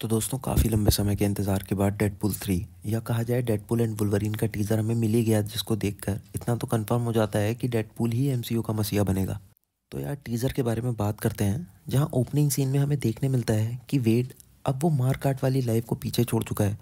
तो दोस्तों काफ़ी लंबे समय के इंतज़ार के बाद डेडपुल थ्री या कहा जाए डेडपुल एंड बुलवरीन का टीज़र हमें मिल ही गया जिसको देखकर इतना तो कंफर्म हो जाता है कि डेडपुल ही एमसीयू का मसीहा बनेगा तो यार टीज़र के बारे में बात करते हैं जहाँ ओपनिंग सीन में हमें देखने मिलता है कि वेड अब वो मार काट वाली लाइफ को पीछे छोड़ चुका है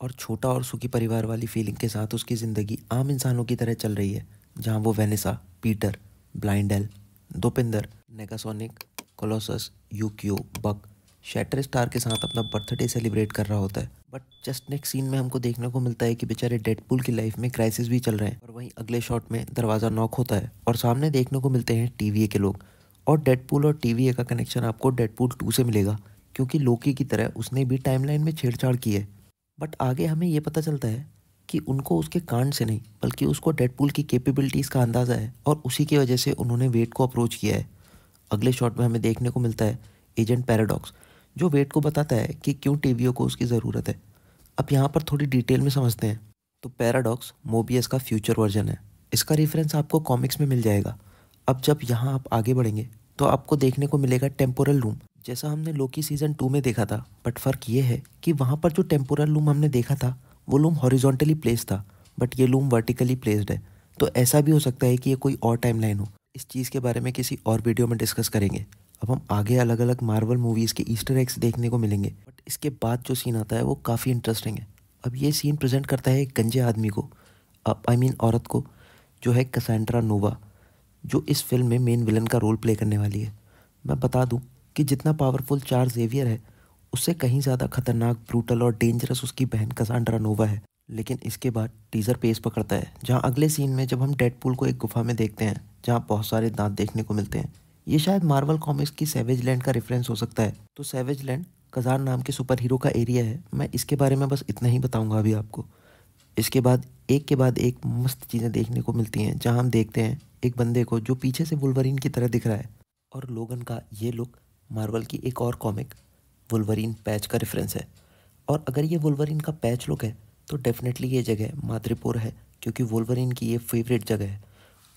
और छोटा और सुखी परिवार वाली फीलिंग के साथ उसकी ज़िंदगी आम इंसानों की तरह चल रही है जहाँ वो Vanessa Peter Blind Al Dopinder Negasonic Colossus Yukio Buck Shatterstar के साथ अपना बर्थडे सेलिब्रेट कर रहा होता है बट जस्ट नेक्स्ट सीन में हमको देखने को मिलता है कि बेचारे डेडपूल की लाइफ में क्राइसिस भी चल रहे हैं और वहीं अगले शॉट में दरवाज़ा नॉक होता है और सामने देखने को मिलते हैं टीवीए के लोग और डेडपुल और टीवीए का कनेक्शन आपको डेडपूल टू से मिलेगा क्योंकि लोकी की तरह उसने भी टाइमलाइन में छेड़छाड़ की है बट आगे हमें ये पता चलता है कि उनको उसके कांड से नहीं बल्कि उसको डेडपुल की कैपेबिलिटीज़ का अंदाज़ा है और उसी की वजह से उन्होंने वेट को अप्रोच किया है अगले शॉट में हमें देखने को मिलता है एजेंट पैराडॉक्स जो वेट को बताता है कि क्यों टीवीओ को उसकी ज़रूरत है अब यहाँ पर थोड़ी डिटेल में समझते हैं तो पैराडॉक्स मोबियस का फ्यूचर वर्जन है इसका रेफरेंस आपको कॉमिक्स में मिल जाएगा अब जब यहाँ आप आगे बढ़ेंगे तो आपको देखने को मिलेगा टेम्पोरल लूम जैसा हमने लोकी सीजन टू में देखा था बट फर्क ये है कि वहाँ पर जो टेम्पोरल लूम हमने देखा था वो लूम हॉरिजॉन्टली प्लेस था बट ये लूम वर्टिकली प्लेस्ड है तो ऐसा भी हो सकता है कि ये कोई और टाइमलाइन हो इस चीज़ के बारे में किसी और वीडियो में डिस्कस करेंगे अब हम आगे अलग अलग मार्वल मूवीज़ के ईस्टर एग्स देखने को मिलेंगे बट इसके बाद जो सीन आता है वो काफ़ी इंटरेस्टिंग है अब ये सीन प्रेजेंट करता है एक गंजे आदमी को अब आई मीन mean औरत को जो है कसेंड्रा नोवा जो इस फिल्म में मेन विलन का रोल प्ले करने वाली है मैं बता दूं कि जितना पावरफुल चार जेवियर है उससे कहीं ज़्यादा खतरनाक ब्रूटल और डेंजरस उसकी बहन कसांड्रा नोवा है लेकिन इसके बाद टीज़र पेस पकड़ता है जहाँ अगले सीन में जब हम डेडपूल को एक गुफा में देखते हैं जहाँ बहुत सारे दांत देखने को मिलते हैं ये शायद मार्वल कॉमिक्स की सेवेज लैंड का रेफरेंस हो सकता है तो सेवेज लैंड कजार नाम के सुपर हीरो का एरिया है मैं इसके बारे में बस इतना ही बताऊंगा अभी आपको इसके बाद एक के बाद एक मस्त चीज़ें देखने को मिलती हैं जहाँ हम देखते हैं एक बंदे को जो पीछे से वुलवरीन की तरह दिख रहा है और लोगन का ये लुक मार्वल की एक और कॉमिक वुलवरीन पैच का रेफरेंस है और अगर ये वुलवरीन का पैच लुक है तो डेफिनेटली ये जगह माधरीपुर है क्योंकि वुलवरीन की ये फेवरेट जगह है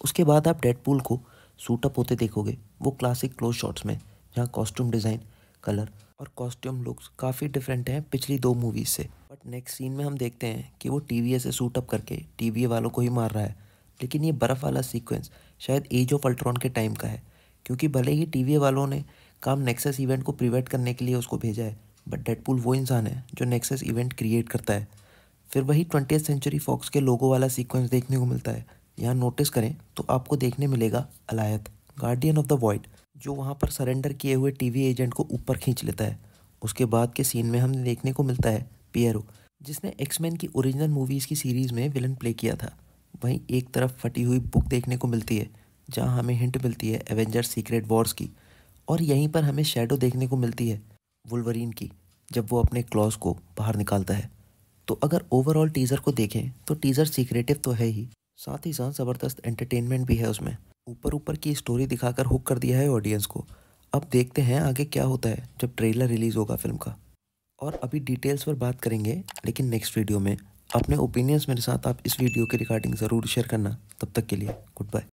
उसके बाद आप डेडपूल को सूटअप होते देखोगे वो क्लासिक क्लोज शॉट्स में जहाँ कॉस्ट्यूम डिज़ाइन कलर और कॉस्ट्यूम लुक्स काफ़ी डिफरेंट हैं पिछली दो मूवीज़ से बट नेक्स्ट सीन में हम देखते हैं कि वो टी से सूटअप करके टी वालों को ही मार रहा है लेकिन ये बर्फ़ वाला सीक्वेंस शायद एज ऑफ अल्ट्रॉन के टाइम का है क्योंकि भले ही टी वालों ने काम नेक्सस इवेंट को प्रिवेंट करने के लिए उसको भेजा है बट डेडपुल वो इंसान है जो नेक्सस इवेंट क्रिएट करता है फिर वही ट्वेंटी सेंचुरी फॉक्स के लोगों वाला सीक्वेंस देखने को मिलता है यहाँ नोटिस करें तो आपको देखने मिलेगा Alioth guardian of the void जो वहाँ पर सरेंडर किए हुए टीवी एजेंट को ऊपर खींच लेता है उसके बाद के सीन में हमें देखने को मिलता है पियरो जिसने एक्समैन की ओरिजिनल मूवीज़ की सीरीज़ में विलन प्ले किया था वहीं एक तरफ फटी हुई बुक देखने को मिलती है जहाँ हमें हिंट मिलती है एवेंजर सीक्रेट वॉर्स की और यहीं पर हमें शेडो देखने को मिलती है वुलवरीन की जब वो अपने क्लॉज को बाहर निकालता है तो अगर ओवरऑल टीज़र को देखें तो टीज़र सीक्रेटिव तो है ही साथ ही साथ ज़बरदस्त एंटरटेनमेंट भी है उसमें ऊपर ऊपर की स्टोरी दिखाकर हुक कर दिया है ऑडियंस को अब देखते हैं आगे क्या होता है जब ट्रेलर रिलीज़ होगा फिल्म का और अभी डिटेल्स पर बात करेंगे लेकिन नेक्स्ट वीडियो में अपने ओपिनियंस मेरे साथ आप इस वीडियो के रिगार्डिंग ज़रूर शेयर करना तब तक के लिए गुड बाय